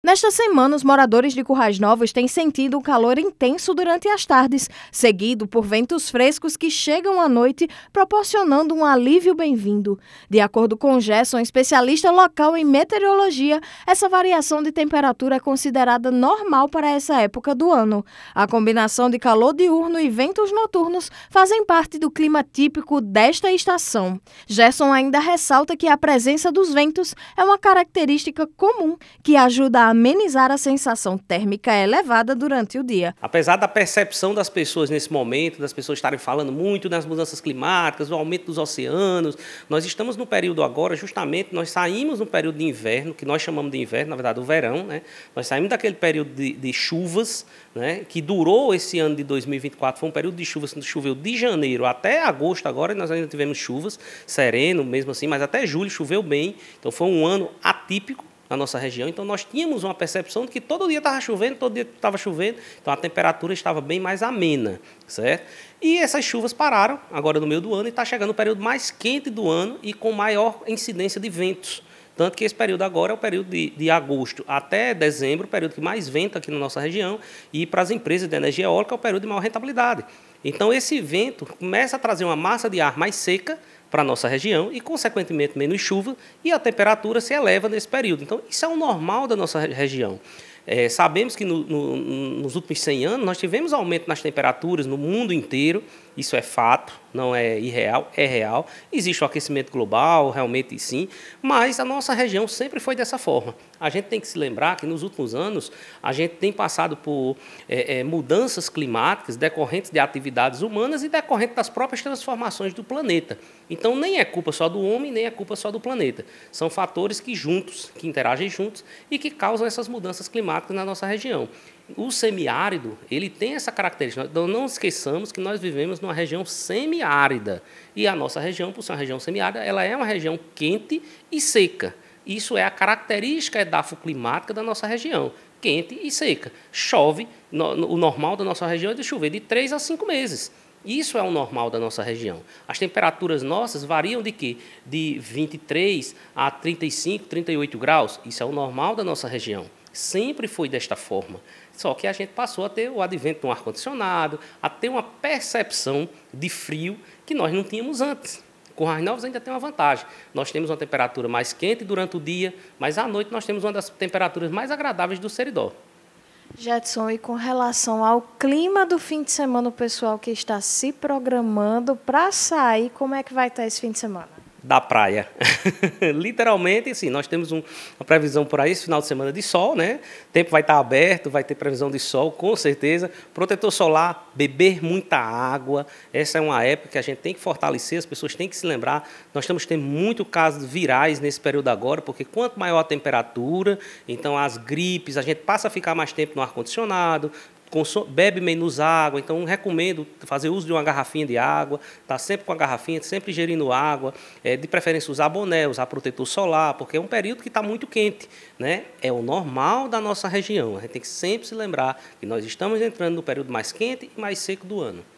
Nesta semana, os moradores de Currais Novos têm sentido um calor intenso durante as tardes, seguido por ventos frescos que chegam à noite, proporcionando um alívio bem-vindo. De acordo com Gerson, especialista local em meteorologia, essa variação de temperatura é considerada normal para essa época do ano. A combinação de calor diurno e ventos noturnos fazem parte do clima típico desta estação. Gerson ainda ressalta que a presença dos ventos é uma característica comum que ajuda a amenizar a sensação térmica elevada durante o dia. Apesar da percepção das pessoas nesse momento, das pessoas estarem falando muito das mudanças climáticas, do aumento dos oceanos, nós estamos no período agora, justamente, nós saímos no período de inverno, que nós chamamos de inverno, na verdade, o verão, né? Nós saímos daquele período de, de chuvas, né? Que durou esse ano de 2024, foi um período de chuvas, choveu de janeiro até agosto agora, nós ainda tivemos chuvas, sereno mesmo assim, mas até julho choveu bem, então foi um ano atípico, na nossa região. Então nós tínhamos uma percepção de que todo dia estava chovendo, todo dia estava chovendo, então a temperatura estava bem mais amena, certo? E essas chuvas pararam agora no meio do ano e está chegando o período mais quente do ano e com maior incidência de ventos. Tanto que esse período agora é o período de, de agosto até dezembro, o período que mais venta aqui na nossa região, e para as empresas de energia eólica é o período de maior rentabilidade. Então, esse vento começa a trazer uma massa de ar mais seca, para a nossa região e, consequentemente, menos chuva e a temperatura se eleva nesse período. Então, isso é o normal da nossa região. É, sabemos que no, no, nos últimos 100 anos nós tivemos aumento nas temperaturas no mundo inteiro, isso é fato, não é irreal, é real. Existe o aquecimento global, realmente sim, mas a nossa região sempre foi dessa forma. A gente tem que se lembrar que nos últimos anos a gente tem passado por é, é, mudanças climáticas decorrentes de atividades humanas e decorrentes das próprias transformações do planeta. Então nem é culpa só do homem, nem é culpa só do planeta. São fatores que juntos, que interagem juntos e que causam essas mudanças climáticas na nossa região. O semiárido, ele tem essa característica. Então, não esqueçamos que nós vivemos numa região semiárida. E a nossa região, por ser uma região semiárida, ela é uma região quente e seca. Isso é a característica edafoclimática da nossa região, quente e seca. Chove, no, no, o normal da nossa região é de chover de 3 a 5 meses. Isso é o normal da nossa região. As temperaturas nossas variam de quê? De 23 a 35, 38 graus. Isso é o normal da nossa região. Sempre foi desta forma. Só que a gente passou a ter o advento de um ar-condicionado, a ter uma percepção de frio que nós não tínhamos antes. Com as novas ainda tem uma vantagem. Nós temos uma temperatura mais quente durante o dia, mas à noite nós temos uma das temperaturas mais agradáveis do Seridó. Jetson, e com relação ao clima do fim de semana, o pessoal que está se programando para sair, como é que vai estar tá esse fim de semana? da praia. Literalmente, sim, nós temos um, uma previsão por aí, esse final de semana de sol, né? O tempo vai estar aberto, vai ter previsão de sol, com certeza. Protetor solar, beber muita água. Essa é uma época que a gente tem que fortalecer, as pessoas têm que se lembrar. Nós estamos tendo muito casos virais nesse período agora, porque quanto maior a temperatura, então as gripes, a gente passa a ficar mais tempo no ar-condicionado, bebe menos água, então recomendo fazer uso de uma garrafinha de água, tá sempre com a garrafinha, sempre ingerindo água, é, de preferência usar boné, usar protetor solar, porque é um período que está muito quente, né? É o normal da nossa região, a gente tem que sempre se lembrar que nós estamos entrando no período mais quente e mais seco do ano.